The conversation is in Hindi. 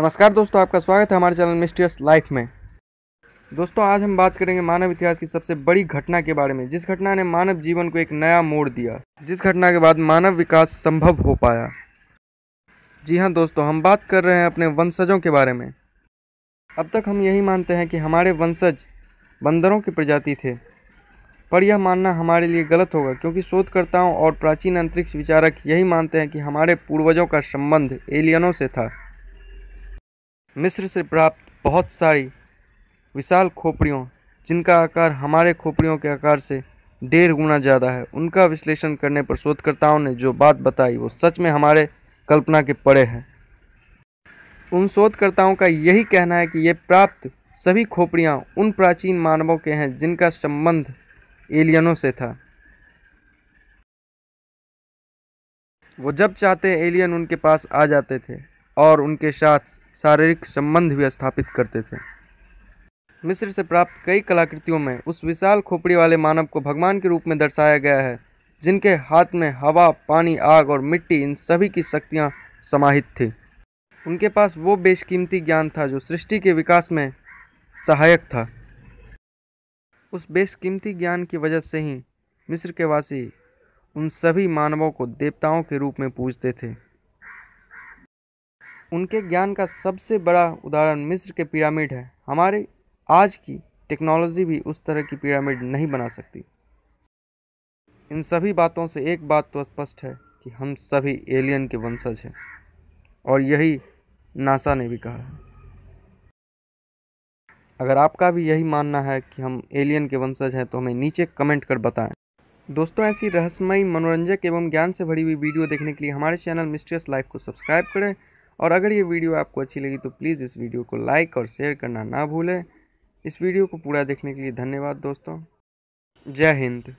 नमस्कार दोस्तों आपका स्वागत है हमारे चैनल मिस्टियस लाइफ में दोस्तों आज हम बात करेंगे मानव इतिहास की सबसे बड़ी घटना के बारे में जिस घटना ने मानव जीवन को एक नया मोड़ दिया जिस घटना के बाद मानव विकास संभव हो पाया जी हाँ दोस्तों हम बात कर रहे हैं अपने वंशजों के बारे में अब तक हम यही मानते हैं कि हमारे वंशज बंदरों की प्रजाति थे पर यह मानना हमारे लिए गलत होगा क्योंकि शोधकर्ताओं और प्राचीन अंतरिक्ष विचारक यही मानते हैं कि हमारे पूर्वजों का संबंध एलियनों से था मिस्र से प्राप्त बहुत सारी विशाल खोपड़ियों जिनका आकार हमारे खोपड़ियों के आकार से डेढ़ गुना ज़्यादा है उनका विश्लेषण करने पर शोधकर्ताओं ने जो बात बताई वो सच में हमारे कल्पना के पड़े हैं उन शोधकर्ताओं का यही कहना है कि ये प्राप्त सभी खोपड़ियाँ उन प्राचीन मानवों के हैं जिनका संबंध एलियनों से था वो जब चाहते एलियन उनके पास आ जाते थे और उनके साथ शारीरिक संबंध भी स्थापित करते थे मिस्र से प्राप्त कई कलाकृतियों में उस विशाल खोपड़ी वाले मानव को भगवान के रूप में दर्शाया गया है जिनके हाथ में हवा पानी आग और मिट्टी इन सभी की शक्तियाँ समाहित थी उनके पास वो बेशकीमती ज्ञान था जो सृष्टि के विकास में सहायक था उस बेशकीमती ज्ञान की वजह से ही मिस्र के वासी उन सभी मानवों को देवताओं के रूप में पूजते थे उनके ज्ञान का सबसे बड़ा उदाहरण मिस्र के पिरामिड है हमारे आज की टेक्नोलॉजी भी उस तरह की पिरामिड नहीं बना सकती इन सभी बातों से एक बात तो स्पष्ट है कि हम सभी एलियन के वंशज हैं और यही नासा ने भी कहा है अगर आपका भी यही मानना है कि हम एलियन के वंशज हैं तो हमें नीचे कमेंट कर बताएं दोस्तों ऐसी रहस्यमयी मनोरंजक एवं ज्ञान से भरी हुई वीडियो देखने के लिए हमारे चैनल मिस्ट्रियस लाइफ को सब्सक्राइब करें और अगर ये वीडियो आपको अच्छी लगी तो प्लीज़ इस वीडियो को लाइक और शेयर करना ना भूलें इस वीडियो को पूरा देखने के लिए धन्यवाद दोस्तों जय हिंद